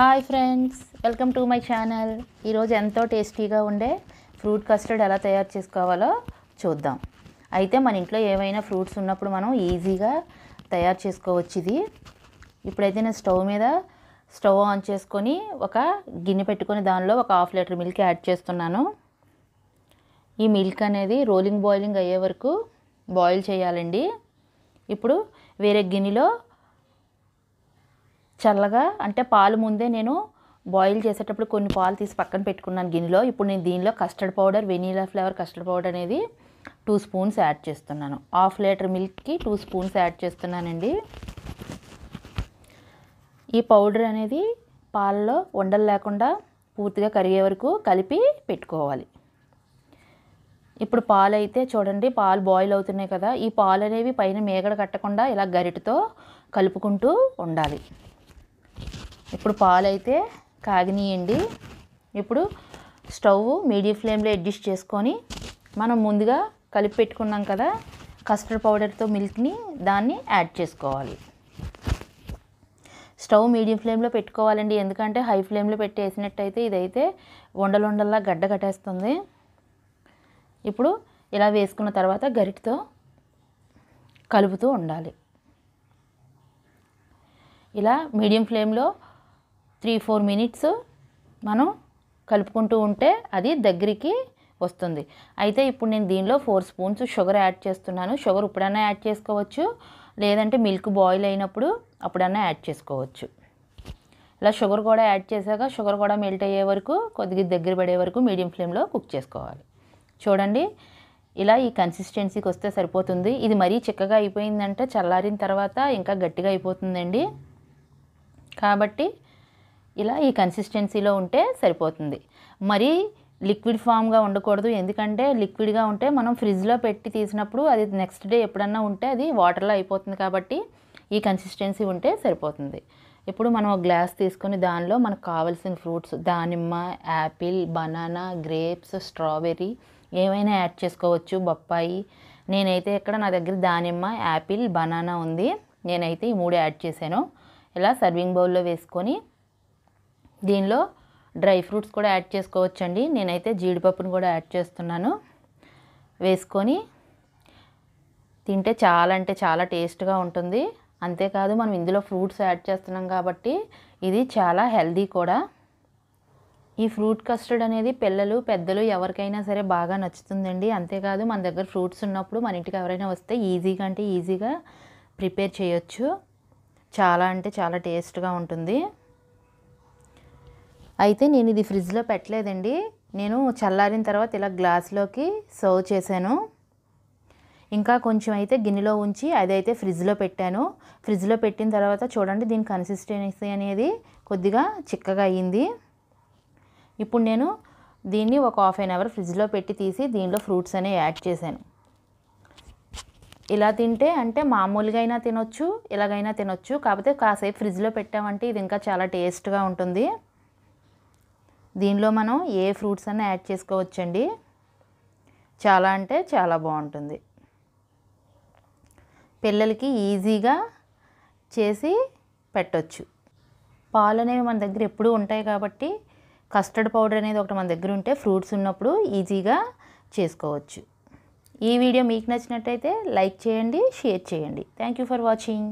hi friends welcome to my channel ఈరోజు ఎంతో టేస్టీగా ఉండే ఫ్రూట్ కస్టర్డ్ ఎలా తయారు చేసుకోవాలో చూద్దాం అయితే మన ఇంట్లో ఏవైనా ఫ్రూట్స్ ఉన్నప్పుడు మనం ఈజీగా తయారు చేసుకోవచ్చు ఇది ఇప్పుడైతే నేను స్టవ్ మీద స్టవ్ ఆన్ చేసుకొని ఒక గిన్నె పెట్టుకొని దానిలో ఒక హాఫ్ లీటర్ మిల్క్ యాడ్ చేస్తున్నాను ఈ మిల్క్ అనేది రోలింగ్ బాయిలింగ్ అయ్యే వరకు బాయిల్ చేయాలండి ఇప్పుడు వేరే గిన్నెలో చల్లగా అంటే పాలు ముందే నేను బాయిల్ చేసేటప్పుడు కొన్ని పాలు తీసి పక్కన పెట్టుకున్నాను గిన్నెలో ఇప్పుడు నేను దీనిలో custard powder vanilla flavour custard powder అనేది టూ స్పూన్స్ యాడ్ చేస్తున్నాను హాఫ్ లీటర్ మిల్క్కి టూ స్పూన్స్ యాడ్ చేస్తున్నానండి ఈ పౌడర్ అనేది పాలలో ఉండలు లేకుండా పూర్తిగా కరిగే వరకు కలిపి పెట్టుకోవాలి ఇప్పుడు పాలు అయితే చూడండి పాలు బాయిల్ అవుతున్నాయి కదా ఈ పాలు అనేవి పైన మేగడ కట్టకుండా ఇలా గరిటతో కలుపుకుంటూ ఉండాలి ఇప్పుడు పాలు అయితే కాగినీయండి ఇప్పుడు స్టవ్ మీడియం ఫ్లేమ్లో అడ్జస్ట్ చేసుకొని మనం ముందుగా కలిపి పెట్టుకున్నాం కదా కస్టర్డ్ పౌడర్తో మిల్క్ని దాన్ని యాడ్ చేసుకోవాలి స్టవ్ మీడియం ఫ్లేమ్లో పెట్టుకోవాలండి ఎందుకంటే హై ఫ్లేమ్లో పెట్టి వేసినట్టయితే ఇదైతే ఉండలుండల్లా గడ్డ కట్టేస్తుంది ఇప్పుడు ఇలా వేసుకున్న తర్వాత గరిటితో కలుపుతూ ఉండాలి ఇలా మీడియం ఫ్లేమ్లో త్రీ ఫోర్ మినిట్స్ మనం కలుపుకుంటూ ఉంటే అది దగ్గరికి వస్తుంది అయితే ఇప్పుడు నేను దీనిలో ఫోర్ స్పూన్స్ షుగర్ యాడ్ చేస్తున్నాను షుగర్ ఇప్పుడన్నా యాడ్ చేసుకోవచ్చు లేదంటే మిల్క్ బాయిల్ అయినప్పుడు అప్పుడన్నా యాడ్ చేసుకోవచ్చు ఇలా షుగర్ కూడా యాడ్ చేశాక షుగర్ కూడా మెల్ట్ అయ్యే వరకు కొద్దిగా దగ్గర పడే వరకు మీడియం ఫ్లేమ్లో కుక్ చేసుకోవాలి చూడండి ఇలా ఈ కన్సిస్టెన్సీకి వస్తే సరిపోతుంది ఇది మరీ చిక్కగా అయిపోయిందంటే చల్లారిన తర్వాత ఇంకా గట్టిగా అయిపోతుందండి కాబట్టి ఇలా ఈ కన్సిస్టెన్సీలో ఉంటే సరిపోతుంది మరి లిక్విడ్ ఫామ్గా ఉండకూడదు ఎందుకంటే లిక్విడ్గా ఉంటే మనం ఫ్రిడ్జ్లో పెట్టి తీసినప్పుడు అది నెక్స్ట్ డే ఎప్పుడన్నా ఉంటే అది వాటర్లో అయిపోతుంది కాబట్టి ఈ కన్సిస్టెన్సీ ఉంటే సరిపోతుంది ఇప్పుడు మనం ఒక గ్లాస్ తీసుకొని దానిలో మనకు కావాల్సిన ఫ్రూట్స్ దానిమ్మ యాపిల్ బనానా గ్రేప్స్ స్ట్రాబెర్రీ ఏమైనా యాడ్ చేసుకోవచ్చు బొప్పాయి నేనైతే ఇక్కడ నా దగ్గర దానిమ్మ యాపిల్ బనానా ఉంది నేనైతే ఈ మూడు యాడ్ చేశాను ఇలా సర్వింగ్ బౌల్లో వేసుకొని దీనిలో డ్రై ఫ్రూట్స్ కూడా యాడ్ చేసుకోవచ్చండి నేనైతే జీడిపప్పును కూడా యాడ్ చేస్తున్నాను వేసుకొని తింటే చాలా అంటే చాలా టేస్ట్గా ఉంటుంది అంతేకాదు మనం ఇందులో ఫ్రూట్స్ యాడ్ చేస్తున్నాం కాబట్టి ఇది చాలా హెల్దీ కూడా ఈ ఫ్రూట్ కస్టర్డ్ అనేది పిల్లలు పెద్దలు ఎవరికైనా సరే బాగా నచ్చుతుందండి అంతేకాదు మన దగ్గర ఫ్రూట్స్ ఉన్నప్పుడు మన ఇంటికి ఎవరైనా వస్తే ఈజీగా అంటే ఈజీగా ప్రిపేర్ చేయొచ్చు చాలా అంటే చాలా టేస్ట్గా ఉంటుంది అయితే నేను ఇది ఫ్రిడ్జ్లో పెట్టలేదండి నేను చల్లారిన తర్వాత ఇలా గ్లాస్లోకి సర్వ్ చేశాను ఇంకా కొంచెం అయితే గిన్నెలో ఉంచి అదైతే ఫ్రిడ్జ్లో పెట్టాను ఫ్రిడ్జ్లో పెట్టిన తర్వాత చూడండి దీని కన్సిస్టెన్సీ అనేది కొద్దిగా చిక్కగా అయ్యింది ఇప్పుడు నేను దీన్ని ఒక హాఫ్ అన్ అవర్ ఫ్రిడ్జ్లో పెట్టి తీసి దీనిలో ఫ్రూట్స్ అనేవి యాడ్ చేశాను ఇలా తింటే అంటే మామూలుగా అయినా తినొచ్చు ఇలాగైనా తినొచ్చు కాకపోతే కాసేపు ఫ్రిడ్జ్లో పెట్టామంటే ఇది ఇంకా చాలా టేస్ట్గా ఉంటుంది దీనిలో మనం ఏ ఫ్రూట్స్ అన్నీ యాడ్ చేసుకోవచ్చండి చాలా అంటే చాలా బాగుంటుంది పిల్లలకి ఈజీగా చేసి పెట్టొచ్చు పాలు అనేవి మన దగ్గర ఎప్పుడూ ఉంటాయి కాబట్టి కస్టర్డ్ పౌడర్ అనేది ఒకటి మన దగ్గర ఉంటే ఫ్రూట్స్ ఉన్నప్పుడు ఈజీగా చేసుకోవచ్చు ఈ వీడియో మీకు నచ్చినట్టయితే లైక్ చేయండి షేర్ చేయండి థ్యాంక్ యూ ఫర్ వాచింగ్